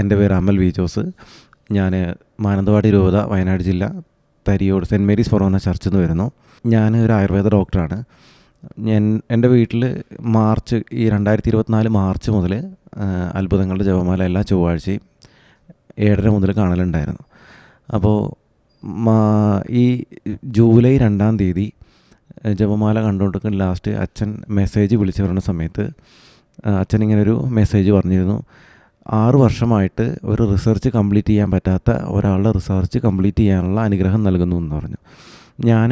എൻ്റെ പേര് അമൽ വി ജോസ് ഞാൻ മാനന്തവാടി രൂപത വയനാട് ജില്ല തരിയോട് സെൻറ്റ് മേരീസ് ഫൊറോന ചർച്ചിൽ നിന്ന് വരുന്നു ഞാൻ ഒരു ആയുർവേദ ഡോക്ടറാണ് ഞാൻ എൻ്റെ വീട്ടിൽ മാർച്ച് ഈ രണ്ടായിരത്തി ഇരുപത്തിനാല് മാർച്ച് മുതൽ അത്ഭുതങ്ങളുടെ ജപമാല എല്ലാ ചൊവ്വാഴ്ചയും ഏഴര മുതൽ കാണലുണ്ടായിരുന്നു അപ്പോൾ ഈ ജൂലൈ രണ്ടാം തീയതി ജപമാല കണ്ടുകൊണ്ടിരിക്കുന്ന ലാസ്റ്റ് അച്ഛൻ മെസ്സേജ് വിളിച്ചു പറയുന്ന സമയത്ത് അച്ഛൻ ഇങ്ങനെ ഒരു മെസ്സേജ് പറഞ്ഞിരുന്നു ആറു വർഷമായിട്ട് ഒരു റിസർച്ച് കംപ്ലീറ്റ് ചെയ്യാൻ പറ്റാത്ത ഒരാളുടെ റിസർച്ച് കംപ്ലീറ്റ് ചെയ്യാനുള്ള അനുഗ്രഹം നൽകുന്നു എന്ന് പറഞ്ഞു ഞാൻ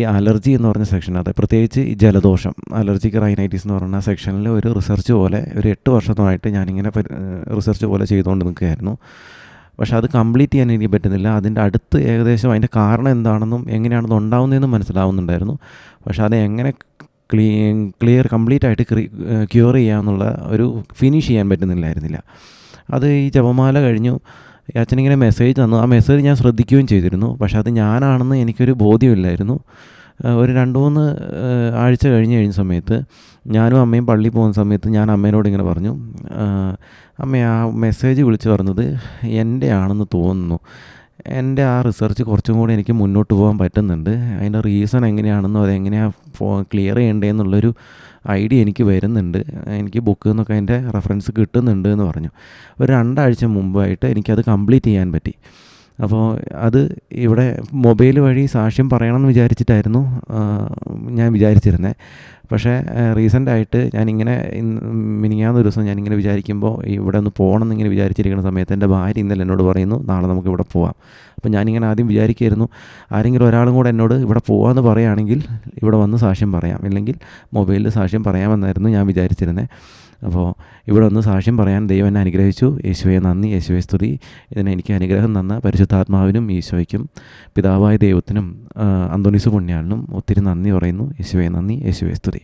ഈ അലർജി എന്ന് പറഞ്ഞ സെക്ഷനകത്ത് പ്രത്യേകിച്ച് ഈ ജലദോഷം അലർജിക്ക് റൈനൈറ്റീസ് എന്ന് പറഞ്ഞ സെക്ഷനിൽ ഒരു റിസർച്ച് പോലെ ഒരു എട്ട് വർഷമായിട്ട് ഞാനിങ്ങനെ റിസർച്ച് പോലെ ചെയ്തുകൊണ്ട് നിൽക്കുകയായിരുന്നു പക്ഷെ അത് കംപ്ലീറ്റ് ചെയ്യാൻ എനിക്ക് പറ്റുന്നില്ല അതിൻ്റെ അടുത്ത് ഏകദേശം അതിൻ്റെ കാരണം എന്താണെന്നും എങ്ങനെയാണെന്ന് ഉണ്ടാവുന്നതെന്നും മനസ്സിലാവുന്നുണ്ടായിരുന്നു പക്ഷെ അത് എങ്ങനെ ക്ലീ ക്ലിയർ കംപ്ലീറ്റ് ആയിട്ട് ക്യൂർ ചെയ്യാമെന്നുള്ള ഒരു ഫിനിഷ് ചെയ്യാൻ പറ്റുന്നില്ലായിരുന്നില്ല അത് ഈ ജപമാല കഴിഞ്ഞു അച്ഛനിങ്ങനെ മെസ്സേജ് തന്നു ആ മെസ്സേജ് ഞാൻ ശ്രദ്ധിക്കുകയും ചെയ്തിരുന്നു പക്ഷേ അത് ഞാനാണെന്ന് എനിക്കൊരു ബോധ്യമില്ലായിരുന്നു ഒരു രണ്ട് മൂന്ന് ആഴ്ച കഴിഞ്ഞ് കഴിഞ്ഞ സമയത്ത് ഞാനും അമ്മയും പള്ളിയിൽ പോകുന്ന സമയത്ത് ഞാൻ അമ്മേനോട് ഇങ്ങനെ പറഞ്ഞു അമ്മ ആ മെസ്സേജ് വിളിച്ച് പറഞ്ഞത് എൻ്റെ ആണെന്ന് തോന്നുന്നു എൻ്റെ ആ റിസർച്ച് കുറച്ചും കൂടി എനിക്ക് മുന്നോട്ട് പോകാൻ പറ്റുന്നുണ്ട് അതിൻ്റെ റീസൺ എങ്ങനെയാണെന്നോ അതെങ്ങനെയാണ് ഫോ ക്ലിയർ ചെയ്യേണ്ടതെന്നുള്ളൊരു ഐഡിയ എനിക്ക് വരുന്നുണ്ട് എനിക്ക് ബുക്ക് നിന്നൊക്കെ അതിൻ്റെ റെഫറൻസ് കിട്ടുന്നുണ്ട് എന്ന് പറഞ്ഞു ഒരു രണ്ടാഴ്ച മുമ്പായിട്ട് എനിക്കത് കംപ്ലീറ്റ് ചെയ്യാൻ പറ്റി അപ്പോൾ അത് ഇവിടെ മൊബൈൽ വഴി സാക്ഷ്യം പറയണമെന്ന് വിചാരിച്ചിട്ടായിരുന്നു ഞാൻ വിചാരിച്ചിരുന്നത് പക്ഷേ റീസെൻ്റായിട്ട് ഞാനിങ്ങനെ മിനിങ്ങാവുന്ന ഒരു ദിവസം ഞാനിങ്ങനെ വിചാരിക്കുമ്പോൾ ഇവിടെ ഒന്ന് പോകണം എന്നിങ്ങനെ വിചാരിച്ചിരിക്കുന്ന സമയത്ത് എൻ്റെ ഭാര്യ ഇന്നലെ എന്നോട് പറയുന്നു നാളെ നമുക്ക് ഇവിടെ പോവാം അപ്പോൾ ഞാനിങ്ങനെ ആദ്യം വിചാരിക്കുമായിരുന്നു ആരെങ്കിലും ഒരാളും കൂടെ എന്നോട് ഇവിടെ പോകാമെന്ന് പറയുകയാണെങ്കിൽ ഇവിടെ വന്ന് സാക്ഷ്യം പറയാം ഇല്ലെങ്കിൽ മൊബൈലിൽ സാക്ഷ്യം പറയാമെന്നായിരുന്നു ഞാൻ വിചാരിച്ചിരുന്നത് അപ്പോൾ ഇവിടെ ഒന്ന് സാക്ഷ്യം പറയാൻ ദൈവം എന്നെ അനുഗ്രഹിച്ചു യേശുവെ നന്ദി യേശുവെ സ്തുതി ഇതിന് എനിക്ക് അനുഗ്രഹം തന്ന പരിശുദ്ധാത്മാവിനും ഈശോയ്ക്കും പിതാവായ ദൈവത്തിനും അന്തോണിസു പുണ്യാളിനും ഒത്തിരി നന്ദി പറയുന്നു യേശുവെ നന്ദി യേശുവെ സ്തുതി